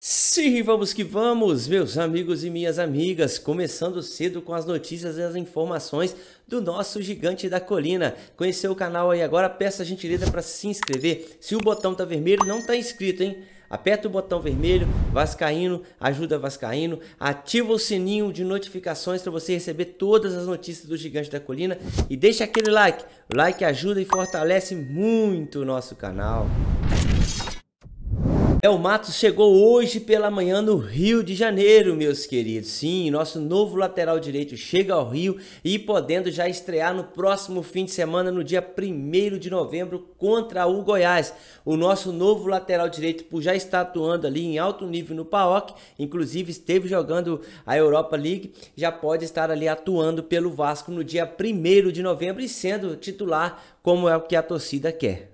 Sim, vamos que vamos, meus amigos e minhas amigas, começando cedo com as notícias e as informações do nosso gigante da colina. Conheceu o canal aí agora? Peça a gentileza para se inscrever. Se o botão tá vermelho, não tá inscrito, hein? Aperta o botão vermelho, Vascaíno, ajuda Vascaíno, ativa o sininho de notificações para você receber todas as notícias do Gigante da Colina e deixa aquele like. O like ajuda e fortalece muito o nosso canal. Léo Matos chegou hoje pela manhã no Rio de Janeiro, meus queridos. Sim, nosso novo lateral direito chega ao Rio e podendo já estrear no próximo fim de semana, no dia 1 de novembro, contra o Goiás. O nosso novo lateral direito, já está atuando ali em alto nível no PAOC, inclusive esteve jogando a Europa League, já pode estar ali atuando pelo Vasco no dia 1 de novembro e sendo titular, como é o que a torcida quer.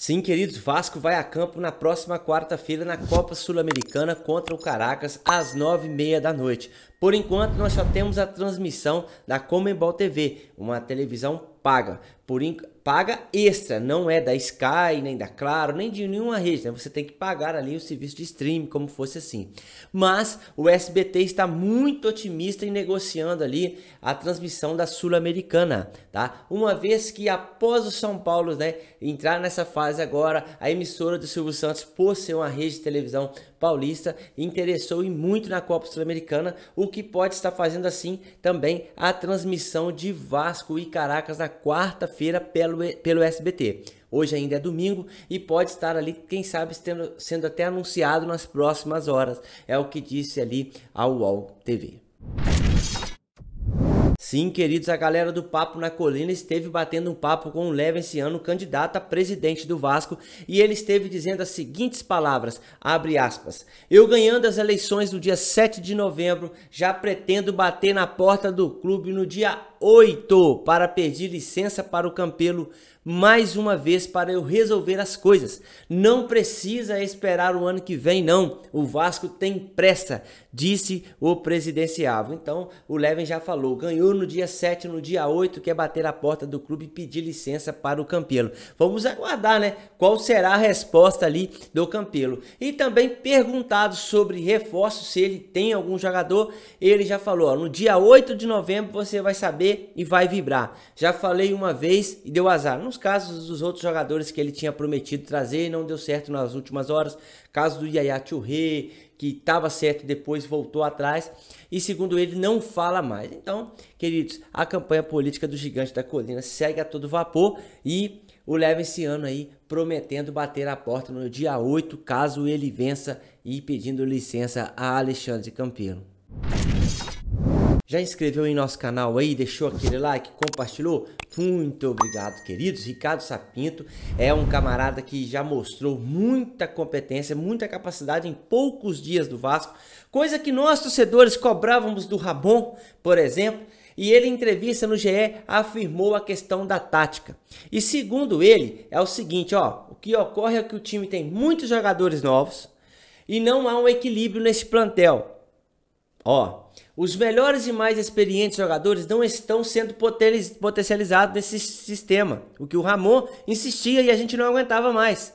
Sim, queridos, Vasco vai a campo na próxima quarta-feira na Copa Sul-Americana contra o Caracas às nove e meia da noite. Por enquanto, nós só temos a transmissão da Comembol TV, uma televisão paga por paga extra, não é da Sky, nem da Claro, nem de nenhuma rede, né? Você tem que pagar ali o serviço de streaming, como fosse assim. Mas o SBT está muito otimista em negociando ali a transmissão da Sul-Americana, tá? Uma vez que após o São Paulo, né, entrar nessa fase agora, a emissora do Silvio Santos, por ser uma rede de televisão paulista, interessou e muito na Copa Sul-Americana, o que pode estar fazendo assim também a transmissão de Vasco e Caracas na quarta-feira feira pelo, pelo SBT. Hoje ainda é domingo e pode estar ali, quem sabe, sendo, sendo até anunciado nas próximas horas. É o que disse ali a UOL TV. Sim, queridos, a galera do Papo na Colina esteve batendo um papo com o Levenciano, candidato a presidente do Vasco, e ele esteve dizendo as seguintes palavras, abre aspas, eu ganhando as eleições no dia 7 de novembro, já pretendo bater na porta do clube no dia 8 para pedir licença para o Campelo mais uma vez para eu resolver as coisas. Não precisa esperar o ano que vem, não. O Vasco tem pressa, disse o presidenciável. Então, o Levin já falou, ganhou no dia 7, no dia 8, quer bater a porta do clube e pedir licença para o Campelo. Vamos aguardar, né? Qual será a resposta ali do Campelo. E também perguntado sobre reforço, se ele tem algum jogador, ele já falou, ó, no dia 8 de novembro você vai saber e vai vibrar. Já falei uma vez e deu azar. Não casos dos outros jogadores que ele tinha prometido trazer e não deu certo nas últimas horas. Caso do Yaya Churri, que estava certo depois voltou atrás e segundo ele não fala mais. Então, queridos, a campanha política do Gigante da Colina segue a todo vapor e o leva esse ano aí prometendo bater a porta no dia 8 caso ele vença e pedindo licença a Alexandre Campino. Já inscreveu em nosso canal aí, deixou aquele like, compartilhou? Muito obrigado, queridos. Ricardo Sapinto é um camarada que já mostrou muita competência, muita capacidade em poucos dias do Vasco, coisa que nós torcedores cobrávamos do Rabon, por exemplo. E ele, em entrevista no GE, afirmou a questão da tática. E segundo ele, é o seguinte: ó, o que ocorre é que o time tem muitos jogadores novos e não há um equilíbrio nesse plantel. Ó, os melhores e mais experientes jogadores não estão sendo potencializados nesse sistema, o que o Ramon insistia e a gente não aguentava mais.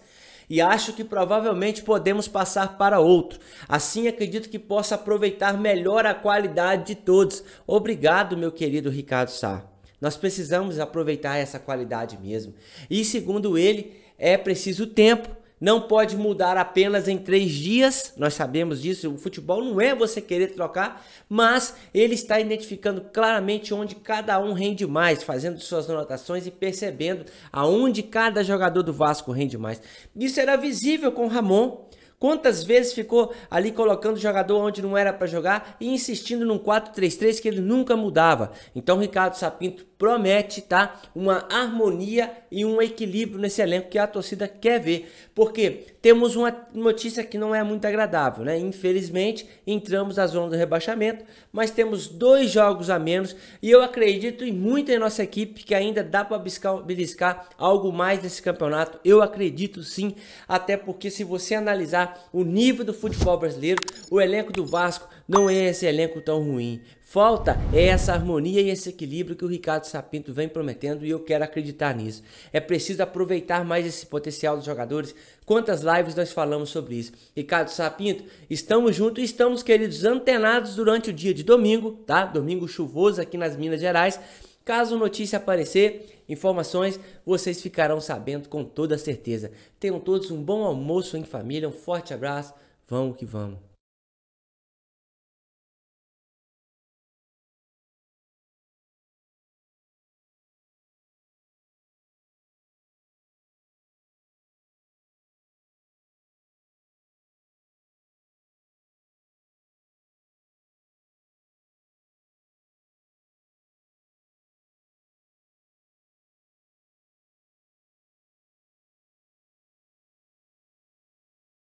E acho que provavelmente podemos passar para outro. Assim acredito que possa aproveitar melhor a qualidade de todos. Obrigado, meu querido Ricardo Sá. Nós precisamos aproveitar essa qualidade mesmo. E segundo ele, é preciso tempo não pode mudar apenas em três dias. Nós sabemos disso. O futebol não é você querer trocar, mas ele está identificando claramente onde cada um rende mais, fazendo suas anotações e percebendo aonde cada jogador do Vasco rende mais. Isso era visível com o Ramon. Quantas vezes ficou ali colocando o jogador onde não era para jogar e insistindo num 4-3-3 que ele nunca mudava. Então, Ricardo Sapinto promete, tá? Uma harmonia e um equilíbrio nesse elenco que a torcida quer ver, porque temos uma notícia que não é muito agradável, né? Infelizmente, entramos na zona do rebaixamento, mas temos dois jogos a menos e eu acredito muito em nossa equipe que ainda dá para beliscar algo mais nesse campeonato. Eu acredito sim, até porque se você analisar o nível do futebol brasileiro, o elenco do Vasco não é esse elenco tão ruim. Falta é essa harmonia e esse equilíbrio que o Ricardo Sapinto vem prometendo e eu quero acreditar nisso. É preciso aproveitar mais esse potencial dos jogadores. Quantas lives nós falamos sobre isso? Ricardo Sapinto, estamos juntos e estamos, queridos, antenados durante o dia de domingo, tá? Domingo chuvoso aqui nas Minas Gerais. Caso notícia aparecer, informações, vocês ficarão sabendo com toda certeza. Tenham todos um bom almoço em família, um forte abraço. Vamos que vamos.